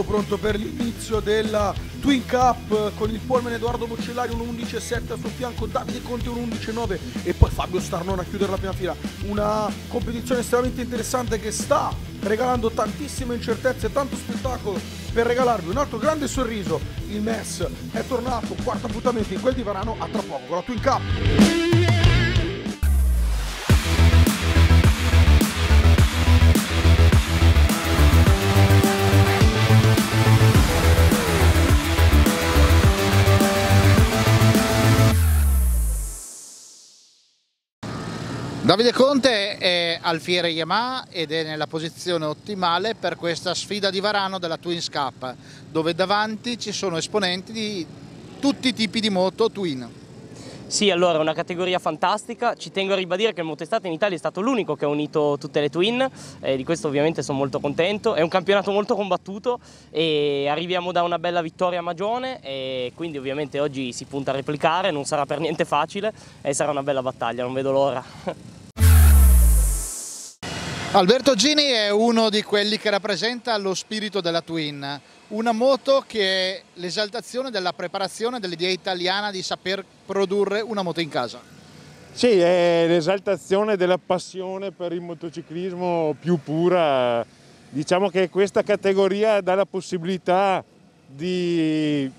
tutto pronto per l'inizio della Twin Cup con il Polman Edoardo Boccellari un 11-7 al suo fianco, Davide Conte un 11-9 e poi Fabio Starnone a chiudere la prima fila. Una competizione estremamente interessante che sta regalando tantissime incertezze e tanto spettacolo per regalarvi un altro grande sorriso. Il MES è tornato, quarto appuntamento in quel di Varano, a tra poco con la Twin Cup. Davide Conte è alfiere Yamaha ed è nella posizione ottimale per questa sfida di varano della Twin Cup dove davanti ci sono esponenti di tutti i tipi di moto Twin. Sì, allora è una categoria fantastica, ci tengo a ribadire che il Motestate in Italia è stato l'unico che ha unito tutte le twin e di questo ovviamente sono molto contento, è un campionato molto combattuto e arriviamo da una bella vittoria a Magione e quindi ovviamente oggi si punta a replicare, non sarà per niente facile e sarà una bella battaglia, non vedo l'ora. Alberto Gini è uno di quelli che rappresenta lo spirito della Twin, una moto che è l'esaltazione della preparazione dell'idea italiana di saper produrre una moto in casa. Sì, è l'esaltazione della passione per il motociclismo più pura. Diciamo che questa categoria dà la possibilità di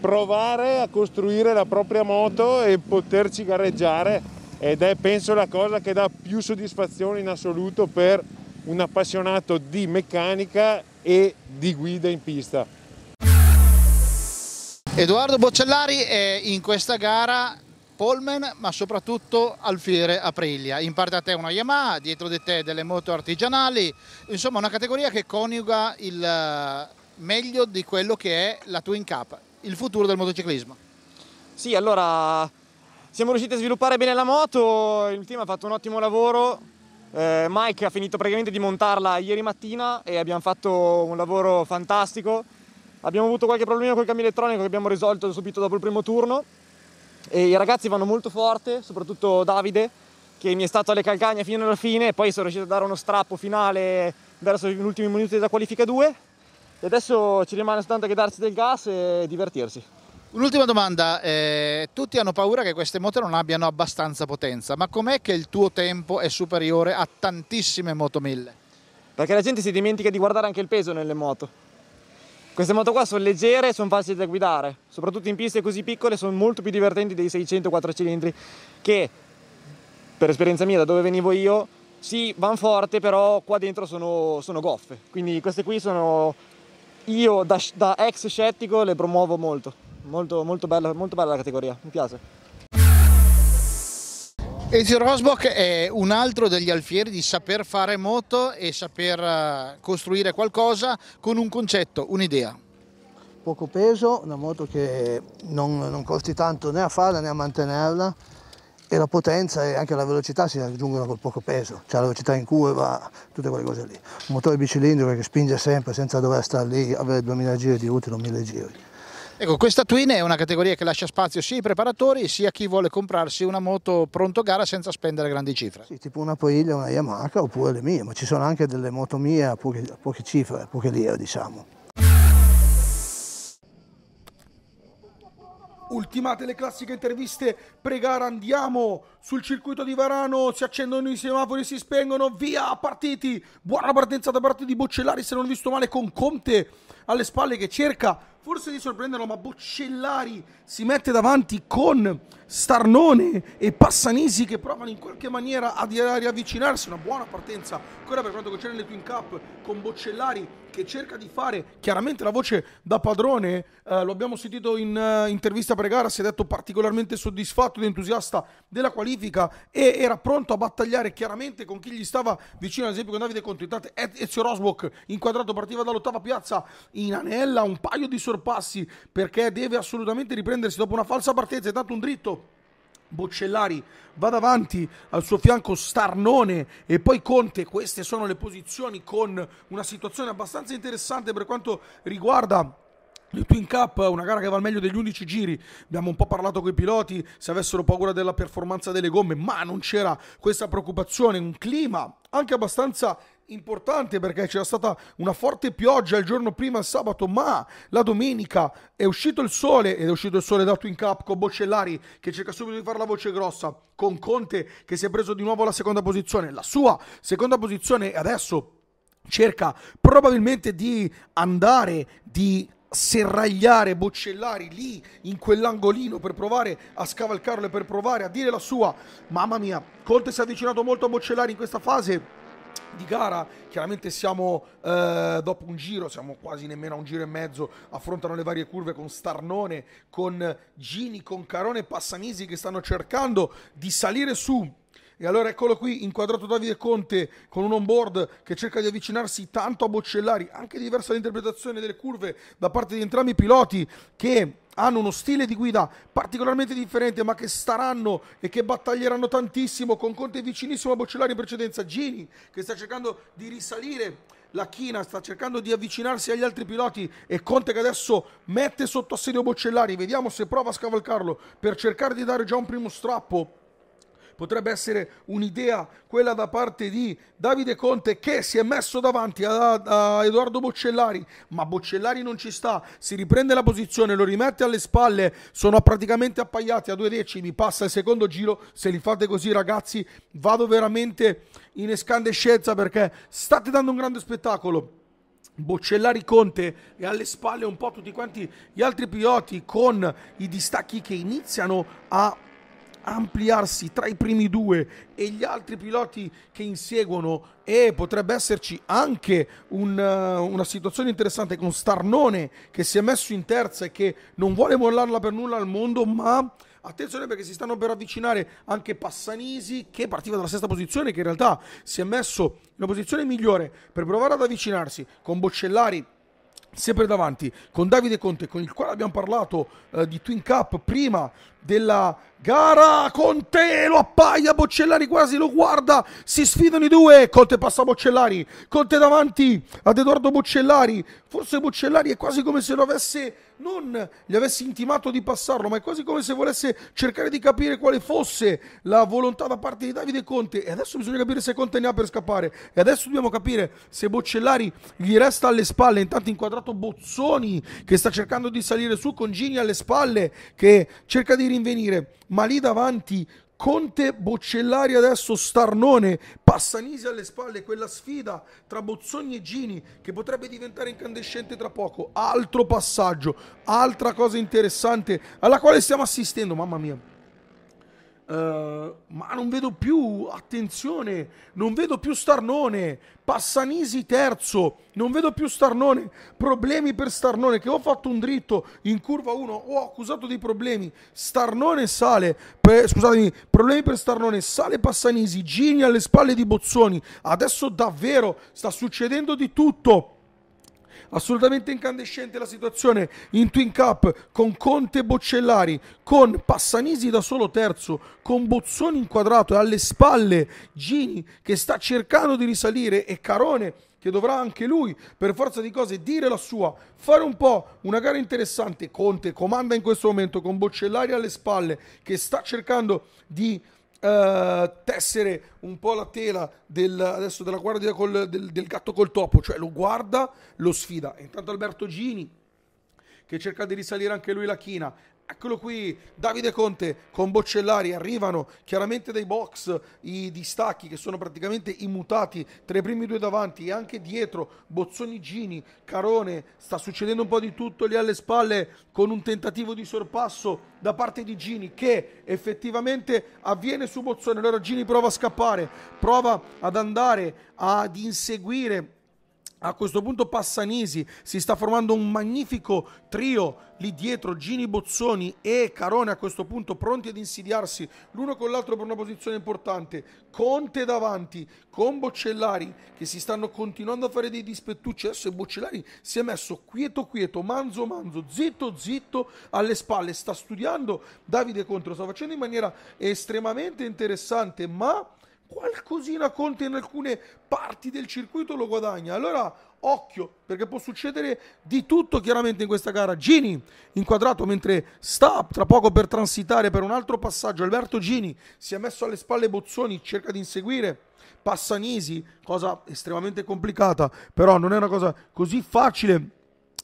provare a costruire la propria moto e poterci gareggiare ed è penso la cosa che dà più soddisfazione in assoluto per un appassionato di meccanica e di guida in pista. Edoardo Boccellari è in questa gara Polmen ma soprattutto Alfiere Aprilia, in parte a te una Yamaha, dietro di te delle moto artigianali, insomma una categoria che coniuga il eh, meglio di quello che è la Twin Cup, il futuro del motociclismo. Sì, allora siamo riusciti a sviluppare bene la moto, il team ha fatto un ottimo lavoro, eh, Mike ha finito praticamente di montarla ieri mattina e abbiamo fatto un lavoro fantastico. Abbiamo avuto qualche problema con il cambio elettronico che abbiamo risolto subito dopo il primo turno e i ragazzi vanno molto forte, soprattutto Davide che mi è stato alle calcagna fino alla fine e poi sono riuscito a dare uno strappo finale verso gli ultimi minuti della qualifica 2 e adesso ci rimane soltanto che darsi del gas e divertirsi. Un'ultima domanda, eh, tutti hanno paura che queste moto non abbiano abbastanza potenza, ma com'è che il tuo tempo è superiore a tantissime moto 1000? Perché la gente si dimentica di guardare anche il peso nelle moto. Queste moto qua sono leggere e sono facili da guidare, soprattutto in piste così piccole sono molto più divertenti dei 600-4 cilindri che, per esperienza mia, da dove venivo io, sì, van forte, però qua dentro sono, sono goffe. Quindi queste qui sono... Io da, da ex scettico le promuovo molto molto, molto, bella, molto bella la categoria, mi piace. Ezio Rosbock è un altro degli alfieri di saper fare moto e saper eh, costruire qualcosa con un concetto, un'idea. Poco peso, una moto che non, non, costi tanto né a farla né a mantenerla e la potenza e anche la velocità si raggiungono col poco peso, cioè la velocità in curva, tutte quelle cose lì. Un motore bicilindrico che spinge sempre senza dover stare lì, avere 2000 giri di utile o 1000 giri. Ecco, questa Twin è una categoria che lascia spazio sia ai preparatori sia a chi vuole comprarsi una moto pronto gara senza spendere grandi cifre. Sì, tipo una Poiglia, una Yamaha oppure le mie, ma ci sono anche delle moto mie a poche, a poche cifre, a poche lire diciamo. Ultimate le classiche interviste pre-gara, andiamo sul circuito di Varano, si accendono i semafori, si spengono, via partiti, buona partenza da parte di Boccellari se non ho visto male con Conte alle spalle che cerca forse di sorprenderlo, ma Boccellari si mette davanti con Starnone e Passanisi che provano in qualche maniera a riavvicinarsi. Una buona partenza ancora per quanto concerne le Twin Cup con Boccellari che cerca di fare chiaramente la voce da padrone. Eh, lo abbiamo sentito in uh, intervista pregara, si è detto particolarmente soddisfatto ed entusiasta della qualifica e era pronto a battagliare chiaramente con chi gli stava vicino, ad esempio con Davide Conti. Intanto Ezio Roswok inquadrato partiva dall'ottava piazza in anella, un paio di sorprese sorpassi perché deve assolutamente riprendersi dopo una falsa partenza, È intanto un dritto Boccellari va davanti al suo fianco Starnone e poi Conte. Queste sono le posizioni con una situazione abbastanza interessante per quanto riguarda il Twin Cup, una gara che va al meglio degli 11 giri, abbiamo un po' parlato con i piloti se avessero paura della performance delle gomme, ma non c'era questa preoccupazione, un clima anche abbastanza importante perché c'era stata una forte pioggia il giorno prima, il sabato, ma la domenica è uscito il sole ed è uscito il sole dato in capo con Boccellari che cerca subito di fare la voce grossa, con Conte che si è preso di nuovo la seconda posizione, la sua seconda posizione adesso cerca probabilmente di andare, di serragliare Boccellari lì in quell'angolino per provare a scavalcarlo e per provare a dire la sua. Mamma mia, Conte si è avvicinato molto a Boccellari in questa fase di gara. Chiaramente siamo eh, dopo un giro, siamo quasi nemmeno a un giro e mezzo, affrontano le varie curve con Starnone, con Gini, con Carone e Passanisi che stanno cercando di salire su. E allora eccolo qui, inquadrato Davide Conte con un onboard che cerca di avvicinarsi tanto a Boccellari, anche diversa l'interpretazione delle curve da parte di entrambi i piloti che hanno uno stile di guida particolarmente differente, ma che staranno e che battaglieranno tantissimo con Conte vicinissimo a Boccellari in precedenza. Gini che sta cercando di risalire la china, sta cercando di avvicinarsi agli altri piloti e Conte che adesso mette sotto assedio Boccellari. Vediamo se prova a scavalcarlo per cercare di dare già un primo strappo potrebbe essere un'idea quella da parte di Davide Conte che si è messo davanti a, a Edoardo Boccellari, ma Boccellari non ci sta, si riprende la posizione, lo rimette alle spalle, sono praticamente appaiati a due decimi, passa il secondo giro, se li fate così ragazzi vado veramente in escandescenza perché state dando un grande spettacolo. Boccellari Conte e alle spalle un po' tutti quanti gli altri piloti con i distacchi che iniziano a ampliarsi tra i primi due e gli altri piloti che inseguono e potrebbe esserci anche un, eh, una situazione interessante con Starnone che si è messo in terza e che non vuole mollarla per nulla al mondo ma attenzione perché si stanno per avvicinare anche Passanisi che partiva dalla sesta posizione che in realtà si è messo in una posizione migliore per provare ad avvicinarsi con Boccellari sempre davanti con Davide Conte con il quale abbiamo parlato eh, di Twin Cup prima della gara Conte lo appaia Boccellari quasi lo guarda si sfidano i due Conte passa a Boccellari Conte davanti ad Edoardo Boccellari forse Boccellari è quasi come se lo avesse non gli avessi intimato di passarlo, ma è quasi come se volesse cercare di capire quale fosse la volontà da parte di Davide Conte. E adesso bisogna capire se Conte ne ha per scappare. E adesso dobbiamo capire se Boccellari gli resta alle spalle. Intanto inquadrato Bozzoni che sta cercando di salire su con Gini alle spalle che cerca di rinvenire. Ma lì davanti Conte Boccellari adesso Starnone, Passanisi alle spalle, quella sfida tra Bozzoni e Gini che potrebbe diventare incandescente tra poco. Altro passaggio, altra cosa interessante alla quale stiamo assistendo, mamma mia. Uh, ma non vedo più attenzione, non vedo più Starnone, Passanisi terzo, non vedo più Starnone, problemi per Starnone che ho fatto un dritto in curva 1, ho accusato dei problemi, Starnone sale, per, scusatemi, problemi per Starnone, sale Passanisi, Gini alle spalle di Bozzoni, adesso davvero sta succedendo di tutto assolutamente incandescente la situazione in Twin Cup con Conte e Boccellari, con Passanisi da solo terzo, con Bozzoni inquadrato e alle spalle Gini che sta cercando di risalire e Carone che dovrà anche lui per forza di cose dire la sua, fare un po' una gara interessante. Conte comanda in questo momento con Boccellari alle spalle che sta cercando di eh, tessere un po' la tela del, adesso della guardia col, del, del gatto col topo, cioè lo guarda, lo sfida. Intanto Alberto Gini che cerca di risalire anche lui la china. Eccolo qui, Davide Conte con Boccellari, arrivano chiaramente dai box i distacchi che sono praticamente immutati tra i primi due davanti e anche dietro Bozzoni Gini, Carone, sta succedendo un po' di tutto lì alle spalle con un tentativo di sorpasso da parte di Gini che effettivamente avviene su Bozzoni, allora Gini prova a scappare, prova ad andare ad inseguire a questo punto Passanisi si sta formando un magnifico trio lì dietro, Gini Bozzoni e Carone a questo punto pronti ad insidiarsi l'uno con l'altro per una posizione importante, Conte davanti, con Boccellari che si stanno continuando a fare dei dispettucci, adesso Boccellari si è messo quieto quieto, manzo manzo, zitto zitto alle spalle, sta studiando Davide Contro, sta facendo in maniera estremamente interessante ma qualcosina conta in alcune parti del circuito lo guadagna. Allora occhio, perché può succedere di tutto chiaramente in questa gara. Gini inquadrato mentre sta tra poco per transitare per un altro passaggio. Alberto Gini si è messo alle spalle Bozzoni, cerca di inseguire Passa Nisi, cosa estremamente complicata, però non è una cosa così facile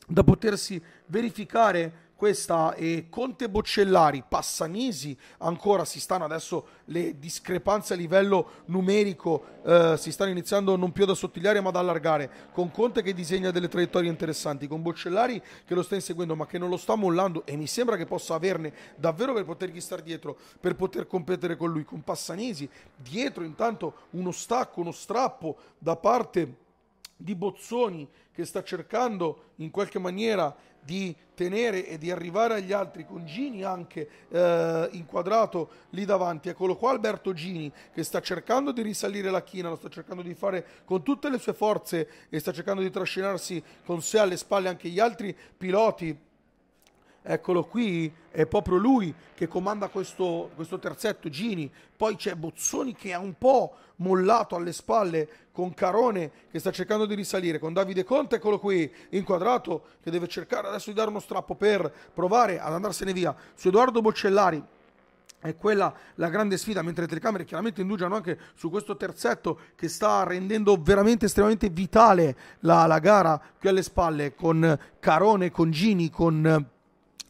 da potersi verificare questa e Conte Boccellari, Passanisi ancora si stanno adesso le discrepanze a livello numerico eh, si stanno iniziando non più ad assottigliare ma ad allargare con Conte che disegna delle traiettorie interessanti con Boccellari che lo sta inseguendo ma che non lo sta mollando e mi sembra che possa averne davvero per potergli stare dietro per poter competere con lui con Passanisi dietro intanto uno stacco uno strappo da parte di Bozzoni che sta cercando in qualche maniera di tenere e di arrivare agli altri con Gini anche eh, inquadrato lì davanti. Eccolo qua Alberto Gini che sta cercando di risalire la china, lo sta cercando di fare con tutte le sue forze e sta cercando di trascinarsi con sé alle spalle anche gli altri piloti eccolo qui, è proprio lui che comanda questo, questo terzetto, Gini. Poi c'è Bozzoni che ha un po' mollato alle spalle con Carone che sta cercando di risalire, con Davide Conte, eccolo qui, inquadrato, che deve cercare adesso di dare uno strappo per provare ad andarsene via. Su Edoardo Boccellari è quella la grande sfida, mentre le telecamere chiaramente indugiano anche su questo terzetto che sta rendendo veramente estremamente vitale la, la gara qui alle spalle con Carone, con Gini, con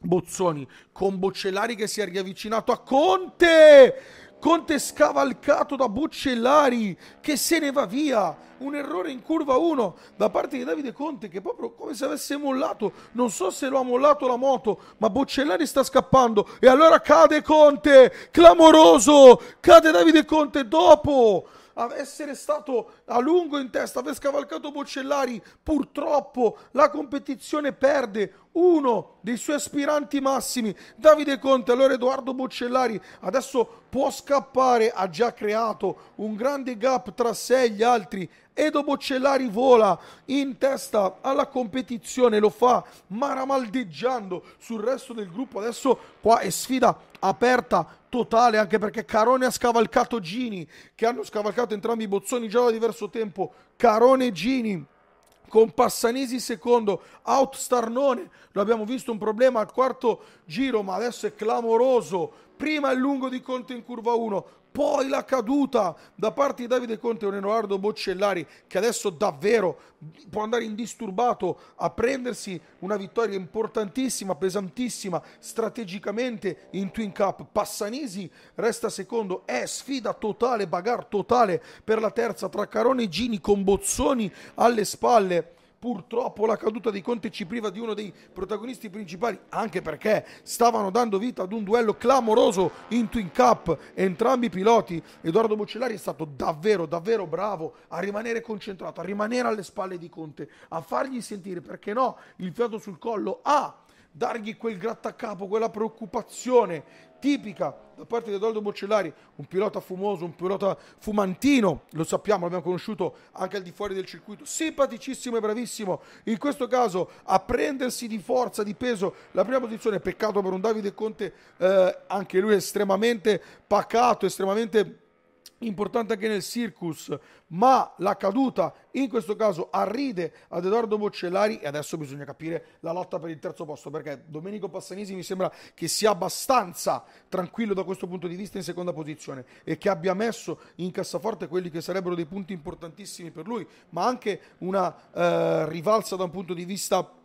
Bozzoni con Boccellari che si è riavvicinato a Conte. Conte scavalcato da Boccellari che se ne va via. Un errore in curva 1 da parte di Davide Conte che proprio come se avesse mollato. Non so se lo ha mollato la moto, ma Boccellari sta scappando. E allora cade Conte, clamoroso. Cade Davide Conte dopo essere stato a lungo in testa, aver scavalcato Boccellari, purtroppo la competizione perde uno dei suoi aspiranti massimi, Davide Conte, allora Edoardo Boccellari adesso può scappare, ha già creato un grande gap tra sé e gli altri, Edo Boccellari vola in testa alla competizione, lo fa maramaldeggiando sul resto del gruppo, adesso qua è sfida aperta totale anche perché Carone ha scavalcato Gini che hanno scavalcato entrambi i bozzoni già da diverso tempo Carone e Gini con Passanesi secondo out Starnone lo abbiamo visto un problema al quarto giro, ma adesso è clamoroso. Prima il lungo di Conte in curva 1, poi la caduta da parte di Davide Conte con Edoardo Boccellari, che adesso davvero può andare indisturbato a prendersi una vittoria importantissima, pesantissima strategicamente in Twin Cup. Passanisi resta secondo, è sfida totale, bagar totale per la terza tra Carone e Gini con Bozzoni alle spalle purtroppo la caduta di Conte ci priva di uno dei protagonisti principali, anche perché stavano dando vita ad un duello clamoroso in Twin Cup. Entrambi i piloti, Edoardo Boccellari è stato davvero, davvero bravo a rimanere concentrato, a rimanere alle spalle di Conte, a fargli sentire, perché no, il fiato sul collo. A dargli quel grattacapo, quella preoccupazione tipica da parte di Edoardo Boccellari, un pilota fumoso, un pilota fumantino, lo sappiamo, l'abbiamo conosciuto anche al di fuori del circuito, simpaticissimo e bravissimo, in questo caso a prendersi di forza, di peso la prima posizione, peccato per un Davide Conte, eh, anche lui estremamente pacato, estremamente importante anche nel circus, ma la caduta in questo caso arride ad Edoardo Boccellari e adesso bisogna capire la lotta per il terzo posto perché Domenico Passanisi mi sembra che sia abbastanza tranquillo da questo punto di vista in seconda posizione e che abbia messo in cassaforte quelli che sarebbero dei punti importantissimi per lui, ma anche una eh, rivalsa da un punto di vista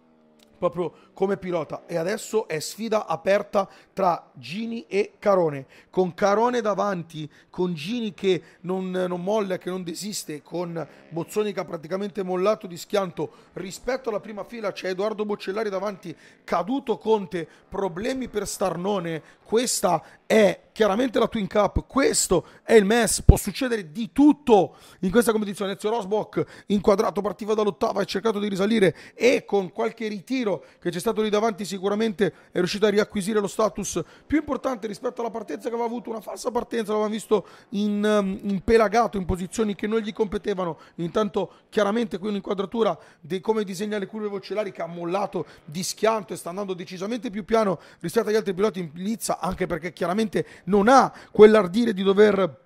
proprio come pilota e adesso è sfida aperta tra Gini e Carone con Carone davanti con Gini che non, non molla che non desiste con Bozzoni che ha praticamente mollato di schianto rispetto alla prima fila c'è Edoardo Boccellari davanti caduto Conte problemi per Starnone questa è chiaramente la Twin Cup questo è il MES può succedere di tutto in questa competizione Ezio Rosbock inquadrato partiva dall'ottava e cercato di risalire e con qualche ritiro tiro che c'è stato lì davanti sicuramente è riuscito a riacquisire lo status più importante rispetto alla partenza che aveva avuto una falsa partenza, l'avevamo visto in, um, impelagato in posizioni che non gli competevano, intanto chiaramente qui un'inquadratura di come disegna le curve vocellari che ha mollato di schianto e sta andando decisamente più piano rispetto agli altri piloti in Lizza, anche perché chiaramente non ha quell'ardire di dover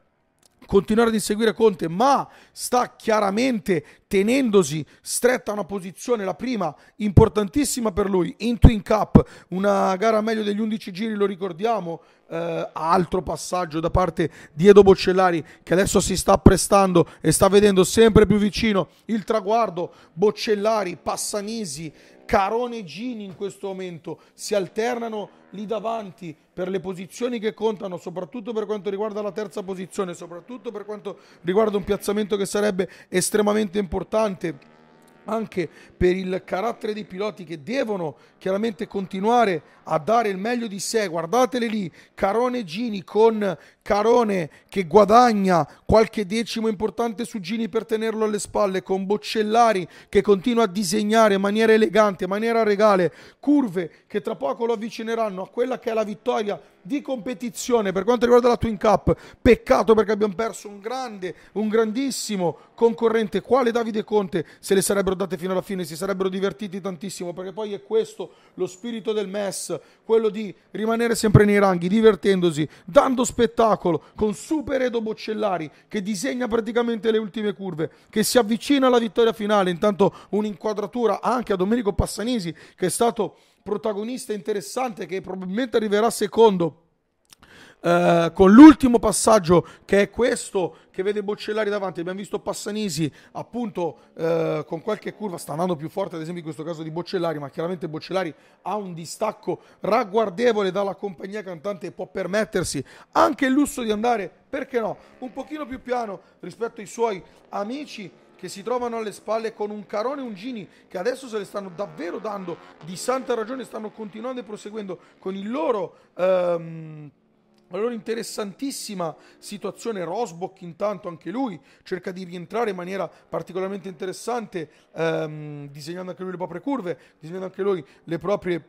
continuare ad inseguire Conte, ma sta chiaramente tenendosi stretta una posizione, la prima importantissima per lui, in Twin Cup, una gara meglio degli 11 giri, lo ricordiamo, eh, altro passaggio da parte di Edo Boccellari che adesso si sta prestando e sta vedendo sempre più vicino il traguardo, Boccellari, Passanisi, Carone e Gini in questo momento si alternano lì davanti per le posizioni che contano, soprattutto per quanto riguarda la terza posizione, soprattutto per quanto riguarda un piazzamento che sarebbe estremamente importante anche per il carattere dei piloti che devono chiaramente continuare a dare il meglio di sé. Guardatele lì, Carone Gini con Carone che guadagna qualche decimo importante su Gini per tenerlo alle spalle, con Boccellari che continua a disegnare in maniera elegante, in maniera regale, curve che tra poco lo avvicineranno a quella che è la vittoria di competizione per quanto riguarda la Twin Cup. Peccato perché abbiamo perso un grande, un grandissimo concorrente quale Davide Conte. Se le sarebbero date fino alla fine si sarebbero divertiti tantissimo perché poi è questo lo spirito del MES, quello di rimanere sempre nei ranghi, divertendosi, dando spettacolo con Super Edo Boccellari che disegna praticamente le ultime curve, che si avvicina alla vittoria finale. Intanto un'inquadratura anche a Domenico Passanisi che è stato protagonista interessante che probabilmente arriverà secondo. Uh, con l'ultimo passaggio che è questo che vede Boccellari davanti abbiamo visto Passanisi appunto uh, con qualche curva sta andando più forte ad esempio in questo caso di Boccellari ma chiaramente Boccellari ha un distacco ragguardevole dalla compagnia cantante e può permettersi anche il lusso di andare perché no un pochino più piano rispetto ai suoi amici che si trovano alle spalle con un Carone e un Gini che adesso se le stanno davvero dando di santa ragione, stanno continuando e proseguendo con il loro... Um, la loro interessantissima situazione Rosbock intanto anche lui cerca di rientrare in maniera particolarmente interessante ehm, disegnando anche lui le proprie curve disegnando anche lui le proprie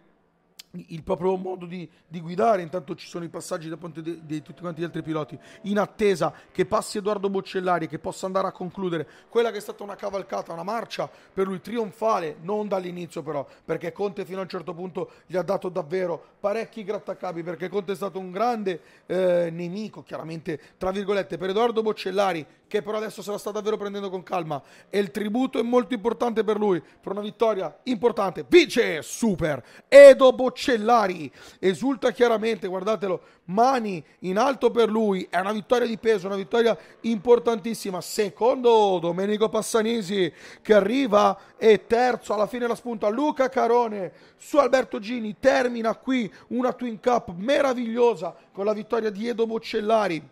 il proprio modo di, di, guidare. Intanto ci sono i passaggi da parte di, di, tutti quanti gli altri piloti. In attesa che passi Edoardo Boccellari, che possa andare a concludere quella che è stata una cavalcata, una marcia per lui trionfale, non dall'inizio però, perché Conte fino a un certo punto gli ha dato davvero parecchi grattacapi, perché Conte è stato un grande eh, nemico, chiaramente, tra virgolette, per Edoardo Boccellari, che però adesso se la sta davvero prendendo con calma. E il tributo è molto importante per lui, per una vittoria importante. vince Super Edo Boccellari Occellari esulta chiaramente, guardatelo, mani in alto per lui, è una vittoria di peso, una vittoria importantissima. Secondo Domenico Passanisi che arriva e terzo alla fine la spunta Luca Carone su Alberto Gini, termina qui una Twin Cup meravigliosa con la vittoria di Edo Boccellari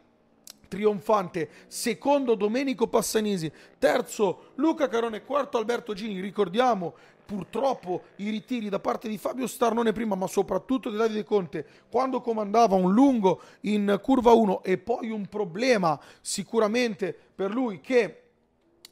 trionfante, secondo Domenico Passanisi, terzo Luca Carone, quarto Alberto Gini, ricordiamo purtroppo i ritiri da parte di Fabio Starnone prima, ma soprattutto di Davide Conte, quando comandava un lungo in curva 1 e poi un problema sicuramente per lui che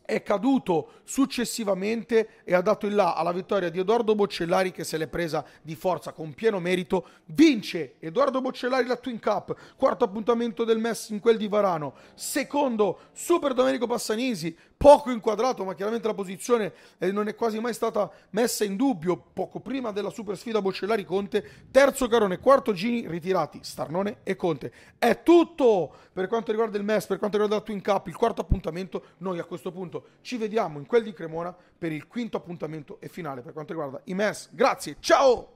è caduto successivamente e ha dato il là alla vittoria di Edoardo Boccellari che se l'è presa di forza con pieno merito. Vince Edoardo Boccellari la Twin Cup, quarto appuntamento del MES in quel di Varano, secondo Super Domenico Passanisi, poco inquadrato, ma chiaramente la posizione eh, non è quasi mai stata messa in dubbio poco prima della super sfida Boccellari Conte, terzo Carone, quarto Gini ritirati, Starnone e Conte. È tutto per quanto riguarda il MES, per quanto riguarda la Twin Cup, il quarto appuntamento, noi a questo punto ci vediamo in quel di Cremona per il quinto appuntamento e finale per quanto riguarda i MES. Grazie, ciao!